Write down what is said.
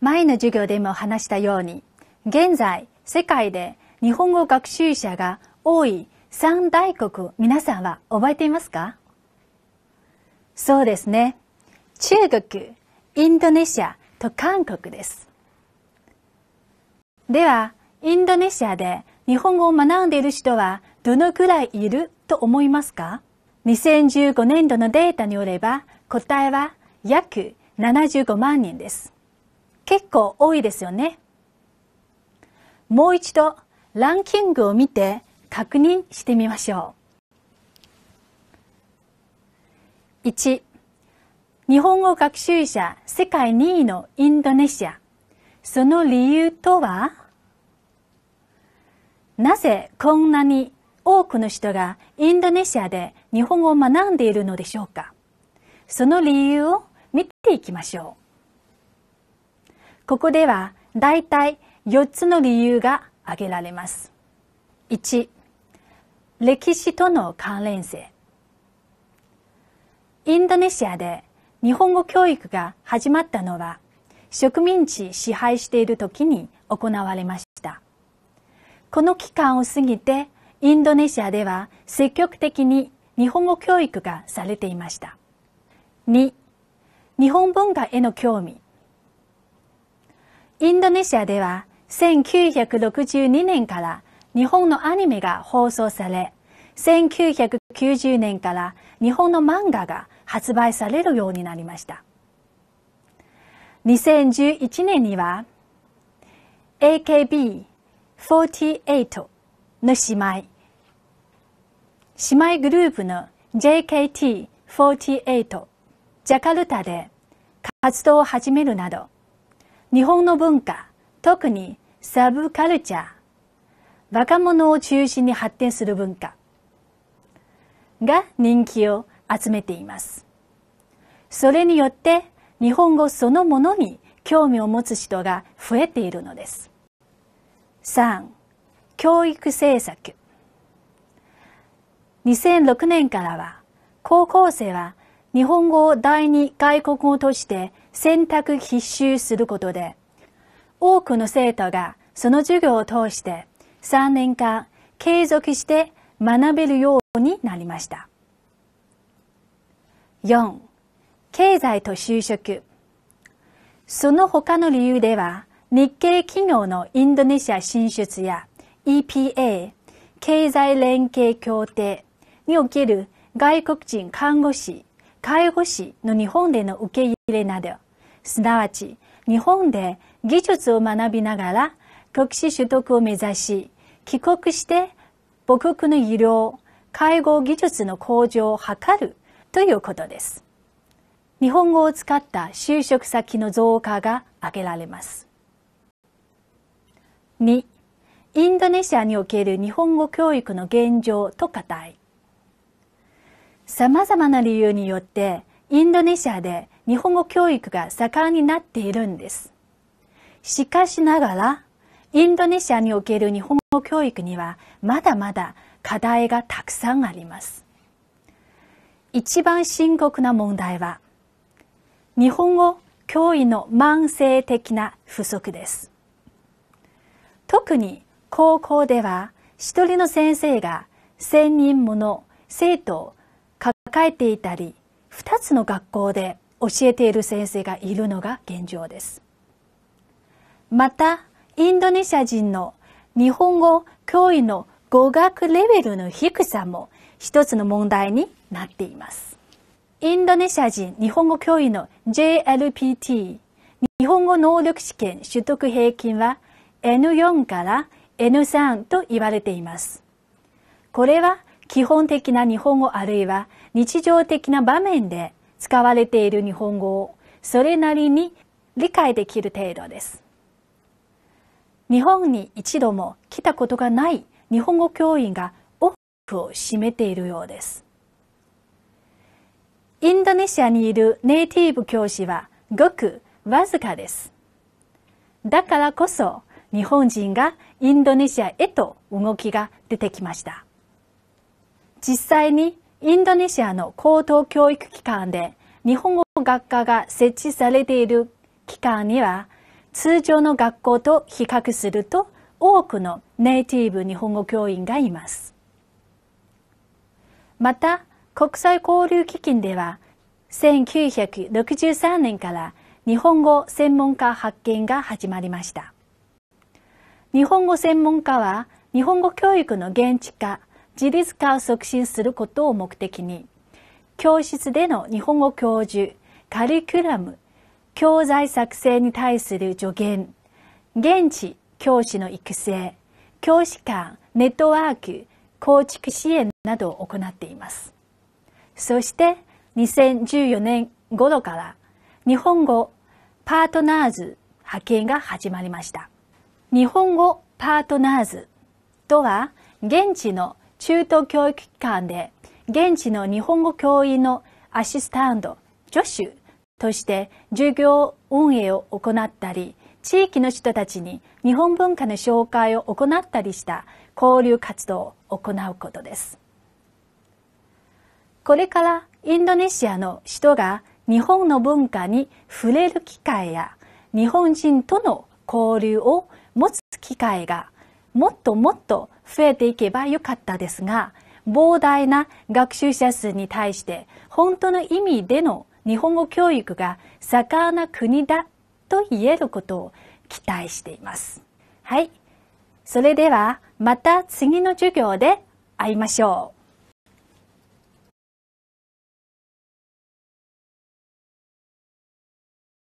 前の授業でも話したように現在世界で日本語学習者が多い三大国皆さんは覚えていますかそうですね中国インドネシアと韓国ですではインドネシアで日本語を学んでいる人はどのくらいいると思いますか2015年度のデータによれば答えは約75万人です結構多いですよね。もう一度ランキングを見て確認してみましょう。1日本語学習者世界2位のインドネシア。その理由とはなぜこんなに多くの人がインドネシアで日本語を学んでいるのでしょうかその理由を見ていきましょう。ここでは大体4つの理由が挙げられます。1、歴史との関連性。インドネシアで日本語教育が始まったのは植民地支配している時に行われました。この期間を過ぎてインドネシアでは積極的に日本語教育がされていました。2、日本文化への興味。インドネシアでは1962年から日本のアニメが放送され1990年から日本の漫画が発売されるようになりました2011年には AKB48 の姉妹姉妹グループの JKT48 ジャカルタで活動を始めるなど日本の文化、特にサブカルチャー、若者を中心に発展する文化が人気を集めています。それによって日本語そのものに興味を持つ人が増えているのです。3. 教育政策2006年からは高校生は日本語を第二外国語として選択必修することで多くの生徒がその授業を通して3年間継続して学べるようになりました4経済と就職その他の理由では日系企業のインドネシア進出や EPA 経済連携協定における外国人看護師介護士の日本での受け入れなどすなわち日本で技術を学びながら特殊取得を目指し帰国して母国の医療介護技術の向上を図るということです日本語を使った就職先の増加が挙げられます2インドネシアにおける日本語教育の現状と課題さまざまな理由によってインドネシアで日本語教育が盛んになっているんです。しかしながら、インドネシアにおける日本語教育にはまだまだ課題がたくさんあります。一番深刻な問題は、日本語教員の慢性的な不足です。特に高校では一人の先生が千人もの生徒を抱えていたり、二つの学校で教えている先生がいるのが現状です。また、インドネシア人の日本語教員の語学レベルの低さも一つの問題になっています。インドネシア人日本語教員の JLPT 日本語能力試験取得平均は N4 から N3 と言われています。これは基本的な日本語あるいは日常的な場面で使われている日本語をそれなりに理解できる程度です。日本に一度も来たことがない日本語教員が多くを占めているようです。インドネシアにいるネイティブ教師はごくわずかです。だからこそ日本人がインドネシアへと動きが出てきました。実際にインドネシアの高等教育機関で日本語学科が設置されている機関には通常の学校と比較すると多くのネイティブ日本語教員がいますまた国際交流基金では1963年から日本語専門家発見が始まりました日本語専門家は日本語教育の現地化自立化を促進することを目的に教室での日本語教授カリキュラム教材作成に対する助言現地教師の育成教師間ネットワーク構築支援などを行っていますそして2014年頃から日本語パートナーズ派遣が始まりました日本語パートナーズとは現地の中東教育機関で現地の日本語教員のアシスタント助手として授業運営を行ったり地域の人たちに日本文化の紹介を行ったりした交流活動を行うことですこれからインドネシアの人が日本の文化に触れる機会や日本人との交流を持つ機会がもっともっと増えていけばよかったですが膨大な学習者数に対して本当の意味での日本語教育が盛んな国だと言えることを期待しています。はい。それではまた次の授業で会いましょう。